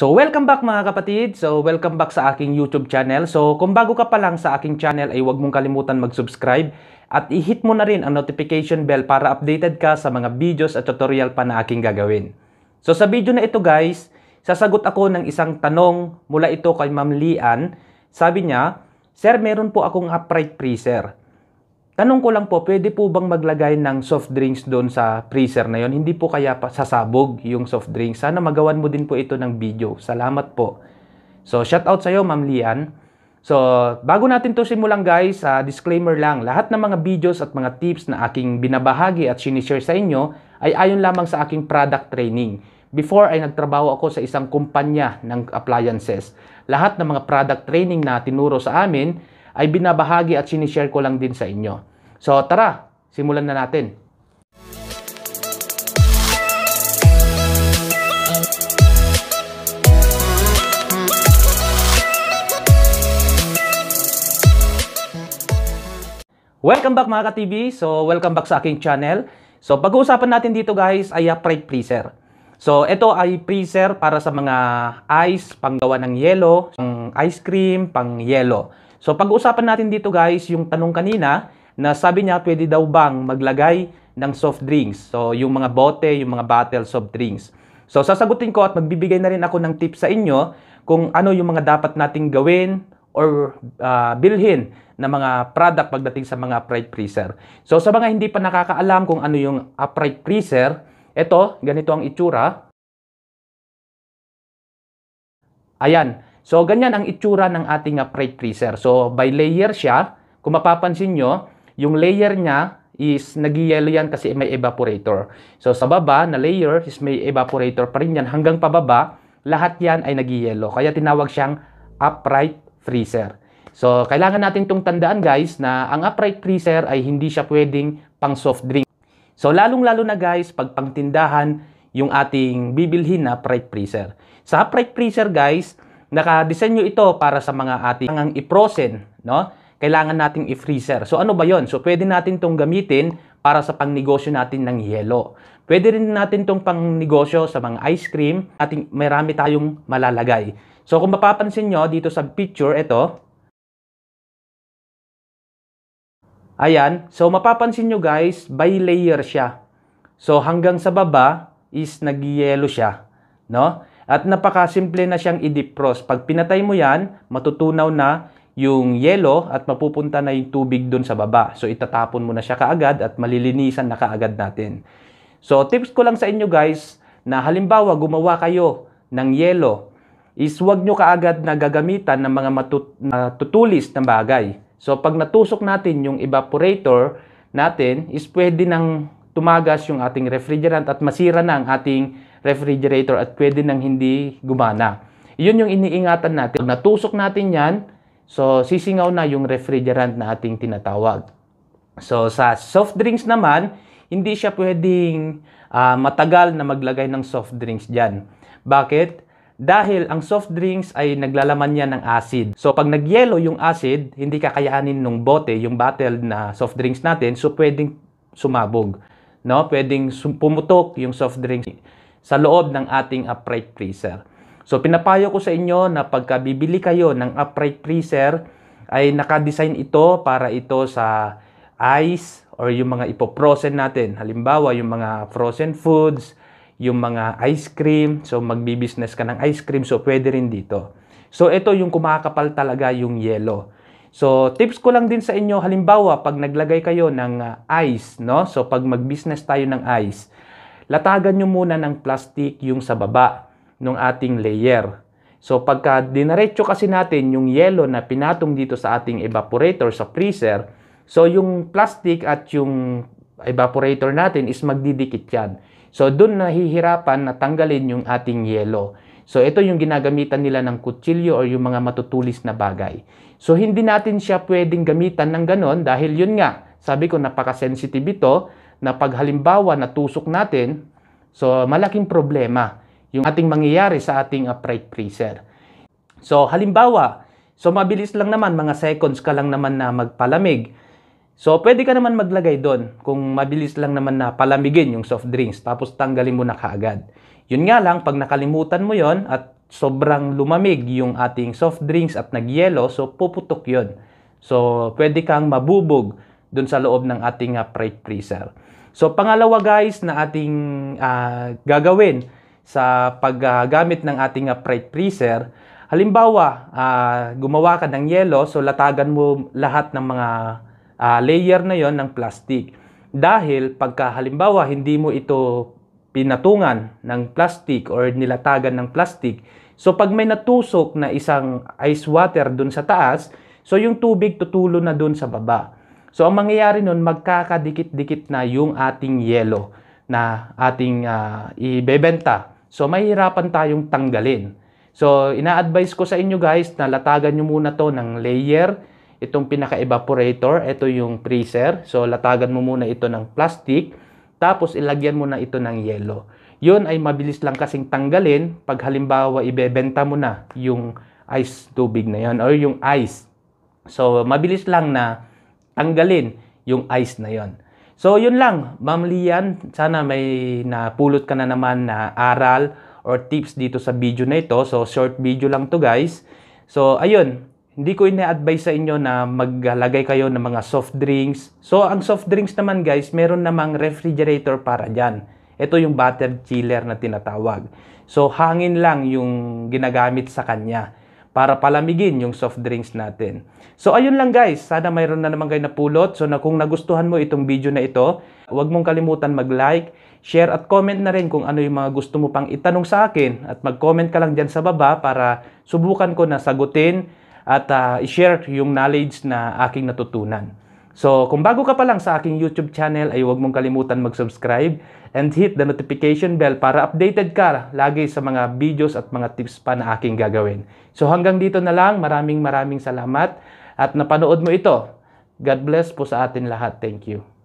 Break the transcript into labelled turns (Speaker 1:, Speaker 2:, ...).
Speaker 1: So welcome back mga kapatid. So welcome back sa aking YouTube channel. So kung bago ka pa lang sa aking channel ay huwag mong kalimutan mag-subscribe at i-hit mo na rin ang notification bell para updated ka sa mga videos at tutorial pa na aking gagawin. So sa video na ito guys, sasagot ako ng isang tanong mula ito kay Ma'am Lian. Sabi niya, Sir, meron po akong upright freezer. Tanong ko lang po, pwede po bang maglagay ng soft drinks doon sa freezer na yon? Hindi po kaya pa sasabog yung soft drinks. Sana magawan mo din po ito ng video. Salamat po. So, shout out sa iyo, Ma'am Lian. So, bago natin to simulan guys, uh, disclaimer lang, lahat ng mga videos at mga tips na aking binabahagi at sinishare sa inyo ay ayon lamang sa aking product training. Before ay nagtrabaho ako sa isang kumpanya ng appliances. Lahat ng mga product training na tinuro sa amin ay binabahagi at sinishare ko lang din sa inyo. So tara, simulan na natin. Welcome back mga ka-TV. So, welcome back sa aking channel. So, pag-uusapan natin dito guys ay upright freezer. So, ito ay freezer para sa mga ice, panggawa ng yelo, pang ice cream, pang yelo. So, pag-uusapan natin dito guys yung tanong kanina na sabi niya pwede daw bang maglagay ng soft drinks. So yung mga bote, yung mga bottle soft drinks. So sasagutin ko at magbibigay na rin ako ng tips sa inyo kung ano yung mga dapat nating gawin or uh, bilhin na mga product pagdating sa mga upright freezer. So sa mga hindi pa nakakaalam kung ano yung upright freezer, ito, ganito ang itsura. Ayan. So ganyan ang itsura ng ating upright freezer. So by layer siya. Kung mapapansin nyo, yung layer niya is nagyelo yan kasi may evaporator. So sa baba na layer is may evaporator pa rin yan hanggang pababa, lahat yan ay nagyelo. Kaya tinawag siyang upright freezer. So kailangan natin itong tandaan guys na ang upright freezer ay hindi siya pwedeng pang soft drink. So lalong-lalo na guys pag pangtindahan yung ating bibilhin na upright freezer. Sa upright freezer guys, nakadesenyo ito para sa mga ating ang iprosen, no? kailangan nating i-freezer. So ano ba yon? So pwede natin tong gamitin para sa pangnegosyo natin ng yelo. Pwede rin natin tong pangnegosyo sa mga ice cream. Ating, marami tayong malalagay. So kung mapapansin niyo dito sa picture, ito. Ayan. So mapapansin nyo guys, by layer siya. So hanggang sa baba is nagyelo siya. No? At napakasimple na siyang i-defrost. Pag pinatay mo yan, matutunaw na yung yelo at mapupunta na yung tubig doon sa baba. So itatapon mo na siya kaagad at malilinisan na kaagad natin. So tips ko lang sa inyo guys na halimbawa gumawa kayo ng yelo is wag nyo kaagad na gagamitan ng mga matutulis na bagay. So pag natusok natin yung evaporator natin is pwede nang tumagas yung ating refrigerant at masira na ang ating refrigerator at pwede nang hindi gumana. Yun yung iniingatan natin. Pag natusok natin yan, So, sisingaw na yung refrigerant na ating tinatawag. So, sa soft drinks naman, hindi siya pwedeng uh, matagal na maglagay ng soft drinks dyan. Bakit? Dahil ang soft drinks ay naglalaman niya ng acid. So pag nagyelo yung acid, hindi kakayanin ng bote, yung bottle na soft drinks natin, so pwedeng sumabog. No? Pwedeng pumutok yung soft drinks sa loob ng ating upright freezer. So pinapayo ko sa inyo na pagka bibili kayo ng upright freezer ay nakadesign ito para ito sa ice or yung mga ipoprosen natin. Halimbawa yung mga frozen foods, yung mga ice cream. So magbi-business ka ng ice cream so pwede rin dito. So ito yung kumakapal talaga yung yellow. So, tips ko lang din sa inyo, halimbawa, pag naglagay kayo ng uh, ice, no? So, pag mag-business tayo ng ice, latagan nyo muna ng plastic yung sa baba ng ating layer. So pagka dinaretso kasi natin yung yellow na pinatong dito sa ating evaporator sa freezer, so yung plastic at yung evaporator natin is magdidikit yan. So doon nahihirapan na tanggalin yung ating yellow. So ito yung ginagamitan nila ng kutsilyo or yung mga matutulis na bagay. So hindi natin siya pwedeng gamitan ng ganon dahil yun nga, sabi ko napaka-sensitive ito na pag halimbawa natusok natin, so malaking problema yung ating mangyayari sa ating upright ah, freezer. So halimbawa, so mabilis lang naman, mga seconds ka lang naman na magpalamig. So pwede ka naman maglagay doon kung mabilis lang naman na palamigin yung soft drinks tapos tanggalin mo na kaagad. Yun nga lang, pag nakalimutan mo yon at sobrang lumamig yung ating soft drinks at nagyelo, so puputok yon. So pwede kang mabubog doon sa loob ng ating upright ah, freezer. So pangalawa guys na ating uh, gagawin sa paggamit ng ating ah, pride freezer. Halimbawa, uh, gumawa ka ng yelo, so latagan mo lahat ng mga uh, layer na yon ng plastic. Dahil pagka halimbawa hindi mo ito pinatungan ng plastic or nilatagan ng plastic, so pag may natusok na isang ice water dun sa taas, so yung tubig tutulo na dun sa baba. So ang mangyayari nun, magkakadikit-dikit na yung ating yelo na ating uh, ibebenta So, mahirapan tayong tanggalin. So, ina-advise ko sa inyo guys na latagan nyo muna to ng layer. Itong pinaka-evaporator, ito yung freezer. So, latagan mo muna ito ng plastic. Tapos, ilagyan mo na ito ng yelo. Yun ay mabilis lang kasing tanggalin pag halimbawa ibebenta mo na yung ice tubig na yon or yung ice. So, mabilis lang na tanggalin yung ice na yon. So, yun lang, Ma'am Lian. Sana may napulot ka na naman na aral or tips dito sa video na ito. So, short video lang to guys. So, ayun. Hindi ko ina-advise sa inyo na maglagay kayo ng mga soft drinks. So, ang soft drinks naman guys, meron namang refrigerator para dyan. Ito yung butter chiller na tinatawag. So, hangin lang yung ginagamit sa kanya para palamigin yung soft drinks natin. So ayun lang guys, sana mayroon na naman kayo napulot. So na kung nagustuhan mo itong video na ito, huwag mong kalimutan mag-like, share at comment na rin kung ano yung mga gusto mo pang itanong sa akin at mag-comment ka lang dyan sa baba para subukan ko na sagutin at uh, i-share yung knowledge na aking natutunan. So, kung bago ka pa lang sa aking YouTube channel, ay huwag mong kalimutan mag-subscribe and hit the notification bell para updated ka lagi sa mga videos at mga tips pa na aking gagawin. So, hanggang dito na lang. Maraming maraming salamat at napanood mo ito. God bless po sa atin lahat. Thank you.